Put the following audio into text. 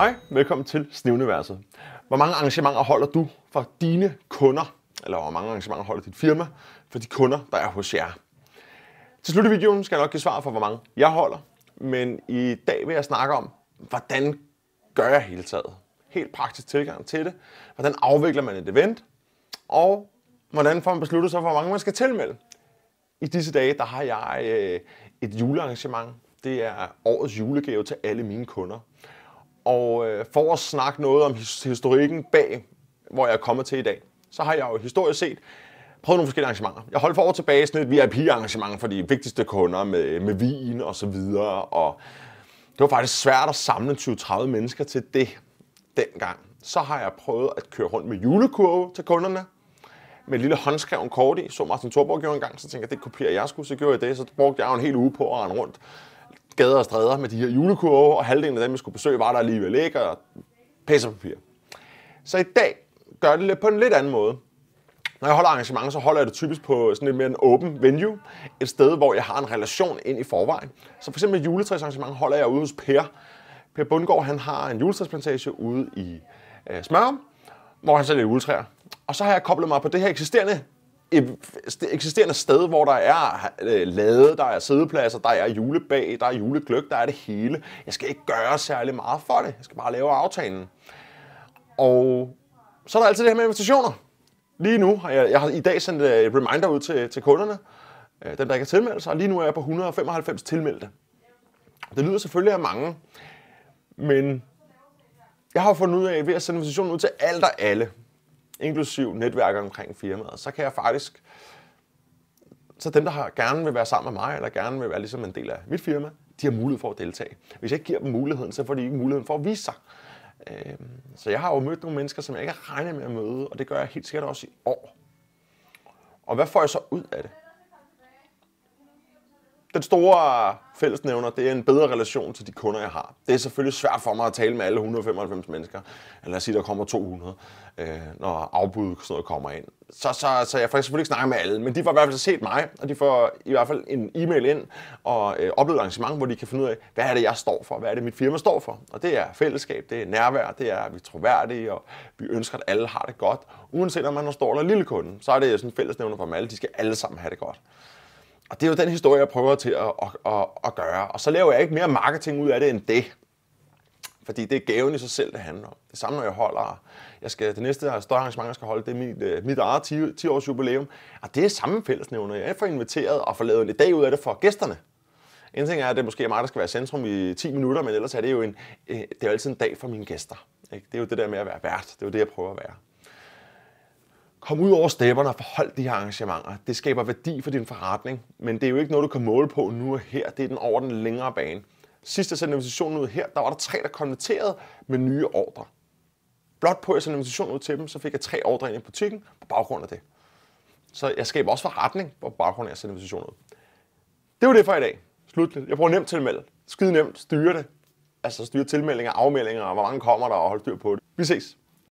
Hej, velkommen til Snivniverset. Hvor mange arrangementer holder du for dine kunder, eller hvor mange arrangementer holder dit firma for de kunder, der er hos jer? Til slut i videoen skal jeg nok give svar for, hvor mange jeg holder, men i dag vil jeg snakke om, hvordan gør jeg hele taget? Helt praktisk tilgang til det. Hvordan afvikler man et event? Og hvordan får man besluttet sig for, hvor mange man skal tilmelde? I disse dage, der har jeg øh, et julearrangement. Det er årets julegave til alle mine kunder. Og øh, for at snakke noget om his historikken bag, hvor jeg er kommet til i dag, så har jeg jo historisk set prøvet nogle forskellige arrangementer. Jeg holdt for over tilbage sådan et VIP-arrangement for de vigtigste kunder med, med vin og så videre, og det var faktisk svært at samle 20-30 mennesker til det dengang. Så har jeg prøvet at køre rundt med julekurve til kunderne, med et lille håndskrevet kort i, så Martin Thorborg gjorde en gang, så tænkte jeg, det kopierer jeg skulle, så gjorde jeg det, så brugte jeg jo en hel uge på at rende rundt gader og stræder med de her julekurve, og halvdelen af dem, jeg skulle besøge, var der alligevel ikke, og papir. Så i dag gør jeg det lidt på en lidt anden måde. Når jeg holder arrangementer, så holder jeg det typisk på sådan lidt mere en åben venue. Et sted, hvor jeg har en relation ind i forvejen. Så for eksempel juletræsarrangement holder jeg ude hos Per. Per Bundgaard, han har en juletræsplantage ude i øh, Smørum, hvor han sælger juletræer. Og så har jeg koblet mig på det her eksisterende eksisterende sted, hvor der er øh, lade, der er sædepladser, der er julebag, der er julegløk, der er det hele. Jeg skal ikke gøre særlig meget for det. Jeg skal bare lave aftalen. Og så er der altid det her med invitationer. Lige nu har jeg, jeg har i dag sendt øh, et reminder ud til, til kunderne, øh, dem der ikke har tilmeldt sig, og lige nu er jeg på 195 tilmeldte. Det lyder selvfølgelig af mange, men jeg har fundet ud af, ved at sende invitationen ud til alt og alle, inklusiv netværk omkring firmaet, så kan jeg faktisk, så dem, der har, gerne vil være sammen med mig, eller gerne vil være ligesom en del af mit firma, de har mulighed for at deltage. Hvis jeg ikke giver dem muligheden, så får de ikke muligheden for at vise sig. Øh, så jeg har jo mødt nogle mennesker, som jeg ikke regnet med at møde, og det gør jeg helt sikkert også i år. Og hvad får jeg så ud af det? den store fællesnævner, det er en bedre relation til de kunder, jeg har. Det er selvfølgelig svært for mig at tale med alle 195 mennesker. Eller lad os sige, der kommer 200, øh, når afbuddet sådan noget kommer ind. Så, så, så jeg får selvfølgelig ikke snakke med alle, men de får i hvert fald set mig, og de får i hvert fald en e-mail ind og øh, oplevet arrangement, hvor de kan finde ud af, hvad er det, jeg står for? Hvad er det, mit firma står for? Og det er fællesskab, det er nærvær, det er, at vi er troværdige, og vi ønsker, at alle har det godt. Uanset om man er stor eller lille kunde, så er det sådan en fællesnævner for dem alle. De skal alle sammen have det godt. Og det er jo den historie, jeg prøver til at, at, at, at gøre. Og så laver jeg ikke mere marketing ud af det end det. Fordi det er gaven i sig selv, det handler om. Det samme, når jeg holder. Jeg skal, det næste større arrangement, jeg skal holde, det er mit, øh, mit eget 10, 10-års jubilæum. Og det er samme fællesnævner. Jeg får inviteret og får lavet en dag ud af det for gæsterne. En ting er, at det måske er mig, der skal være centrum i 10 minutter, men ellers er det jo en, øh, det er jo altid en dag for mine gæster. Ikke? Det er jo det der med at være vært. Det er jo det, jeg prøver at være. Kom ud over stepperne og forhold de her arrangementer. Det skaber værdi for din forretning, men det er jo ikke noget, du kan måle på nu og her. Det er den over den længere bane. Sidst jeg sendte invitationen ud her, der var der tre, der konverterede med nye ordre. Blot på at jeg sendte invitationen ud til dem, så fik jeg tre ordre ind i butikken på baggrund af det. Så jeg skaber også forretning på baggrund af at sende invitationen ud. Det var det for i dag. Slutligt. Jeg bruger nemt tilmeld. Skide nemt. Styre det. Altså styre tilmeldinger, afmeldinger, og hvor mange kommer der og holde styr på det. Vi ses.